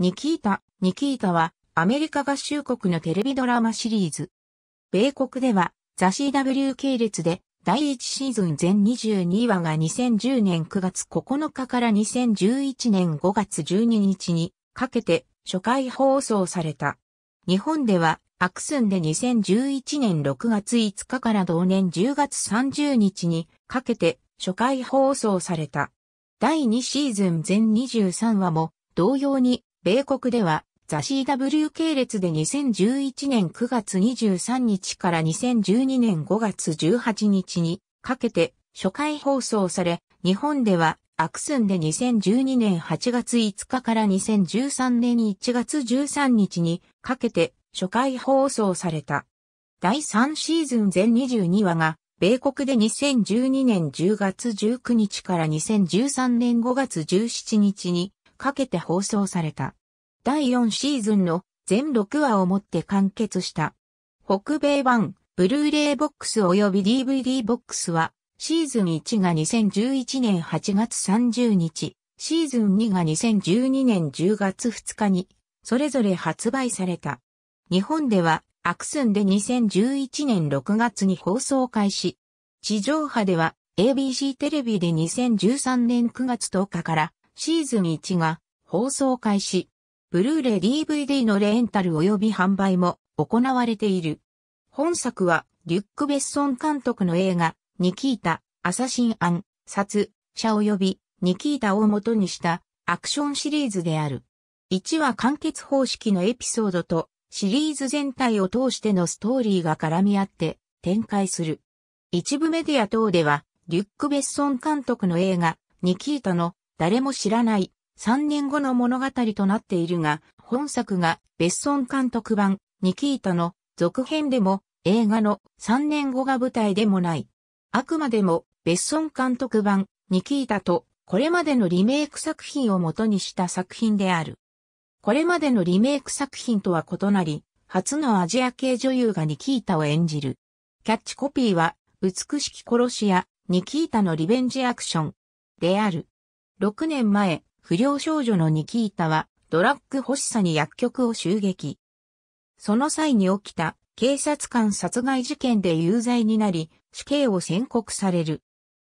ニキータ、ニキータはアメリカ合衆国のテレビドラマシリーズ。米国ではザ・ CW 系列で第1シーズン全22話が2010年9月9日から2011年5月12日にかけて初回放送された。日本ではアクスンで2011年6月5日から同年10月30日にかけて初回放送された。第2シーズン全23話も同様に米国では、ザ CW 系列で2011年9月23日から2012年5月18日にかけて初回放送され、日本ではアクスンで2012年8月5日から2013年1月13日にかけて初回放送された。第3シーズン全22話が、米国で2012年10月19日から2013年5月17日にかけて放送された。第4シーズンの全6話をもって完結した。北米版、ブルーレイボックス及び DVD ボックスは、シーズン1が2011年8月30日、シーズン2が2012年10月2日に、それぞれ発売された。日本では、アクスンで2011年6月に放送開始。地上波では、ABC テレビで2013年9月10日から、シーズン1が放送開始。ブルーレイ DVD のレンタル及び販売も行われている。本作はリュック・ベッソン監督の映画、ニキータ、アサシン・アン、殺、者及び、ニキータを元にしたアクションシリーズである。1話完結方式のエピソードとシリーズ全体を通してのストーリーが絡み合って展開する。一部メディア等では、リュック・ベッソン監督の映画、ニキータの誰も知らない3年後の物語となっているが、本作がベッソン監督版ニキータの続編でも映画の3年後が舞台でもない。あくまでもベッソン監督版ニキータとこれまでのリメイク作品を元にした作品である。これまでのリメイク作品とは異なり、初のアジア系女優がニキータを演じる。キャッチコピーは、美しき殺し屋、ニキータのリベンジアクションである。6年前、不良少女のニキータは、ドラッグ欲しさに薬局を襲撃。その際に起きた、警察官殺害事件で有罪になり、死刑を宣告される。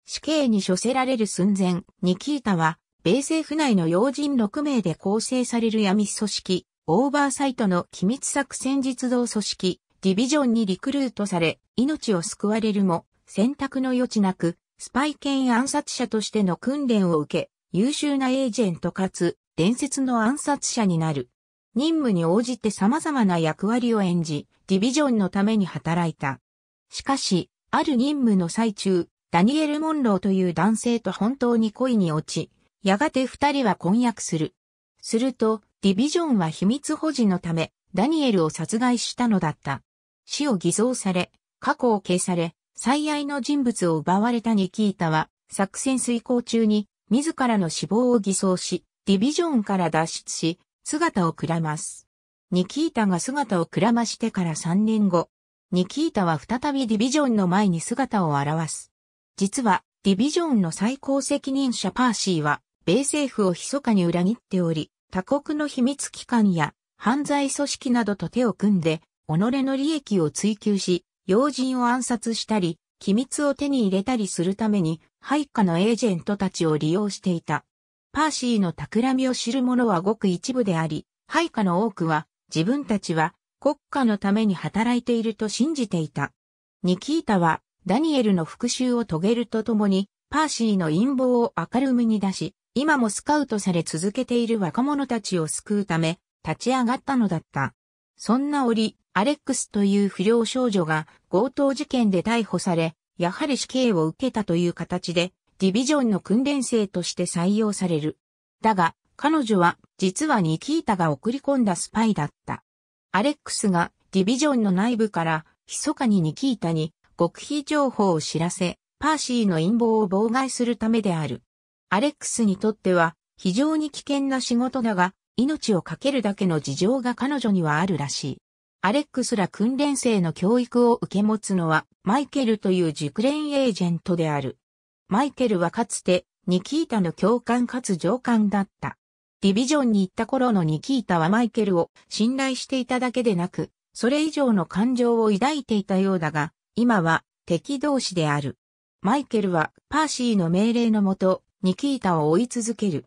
死刑に処せられる寸前、ニキータは、米政府内の要人6名で構成される闇組織、オーバーサイトの機密作戦実動組織、ディビジョンにリクルートされ、命を救われるも、選択の余地なく、スパイ犬暗殺者としての訓練を受け、優秀なエージェントかつ伝説の暗殺者になる。任務に応じて様々な役割を演じ、ディビジョンのために働いた。しかし、ある任務の最中、ダニエル・モンローという男性と本当に恋に落ち、やがて二人は婚約する。すると、ディビジョンは秘密保持のため、ダニエルを殺害したのだった。死を偽造され、過去を消され、最愛の人物を奪われたニキータは、作戦遂行中に自らの死亡を偽装し、ディビジョンから脱出し、姿をくらます。ニキータが姿をくらましてから3年後、ニキータは再びディビジョンの前に姿を現す。実は、ディビジョンの最高責任者パーシーは、米政府を密かに裏切っており、他国の秘密機関や犯罪組織などと手を組んで、己の利益を追求し、要人を暗殺したり、機密を手に入れたりするために、配下のエージェントたちを利用していた。パーシーの企みを知る者はごく一部であり、配下の多くは、自分たちは国家のために働いていると信じていた。ニキータは、ダニエルの復讐を遂げるとともに、パーシーの陰謀を明るみに出し、今もスカウトされ続けている若者たちを救うため、立ち上がったのだった。そんな折、アレックスという不良少女が強盗事件で逮捕され、やはり死刑を受けたという形で、ディビジョンの訓練生として採用される。だが、彼女は、実はニキータが送り込んだスパイだった。アレックスが、ディビジョンの内部から、密かにニキータに、極秘情報を知らせ、パーシーの陰謀を妨害するためである。アレックスにとっては、非常に危険な仕事だが、命をかけるだけの事情が彼女にはあるらしい。アレックスら訓練生の教育を受け持つのは、マイケルという熟練エージェントである。マイケルはかつて、ニキータの教官かつ上官だった。ディビジョンに行った頃のニキータはマイケルを信頼していただけでなく、それ以上の感情を抱いていたようだが、今は敵同士である。マイケルはパーシーの命令のもと、ニキータを追い続ける。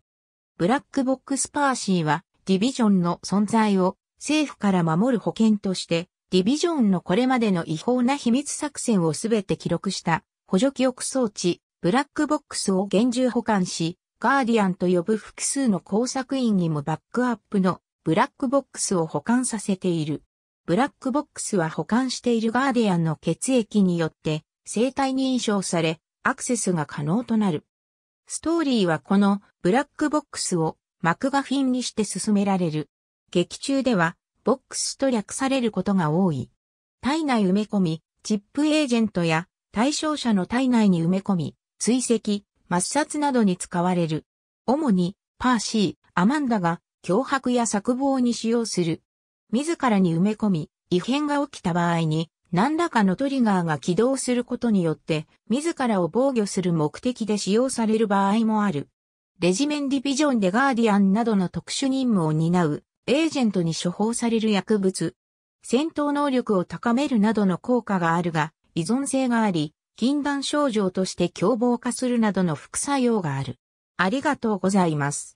ブラックボックスパーシーはディビジョンの存在を政府から守る保険として、ディビジョンのこれまでの違法な秘密作戦をすべて記録した補助記憶装置、ブラックボックスを厳重保管し、ガーディアンと呼ぶ複数の工作員にもバックアップのブラックボックスを保管させている。ブラックボックスは保管しているガーディアンの血液によって生体認証され、アクセスが可能となる。ストーリーはこのブラックボックスをマクガフィンにして進められる。劇中では、ボックスと略されることが多い。体内埋め込み、チップエージェントや対象者の体内に埋め込み、追跡、抹殺などに使われる。主に、パーシー、アマンダが脅迫や策謀に使用する。自らに埋め込み、異変が起きた場合に、何らかのトリガーが起動することによって、自らを防御する目的で使用される場合もある。レジメンディビジョンでガーディアンなどの特殊任務を担うエージェントに処方される薬物、戦闘能力を高めるなどの効果があるが、依存性があり、禁断症状として凶暴化するなどの副作用がある。ありがとうございます。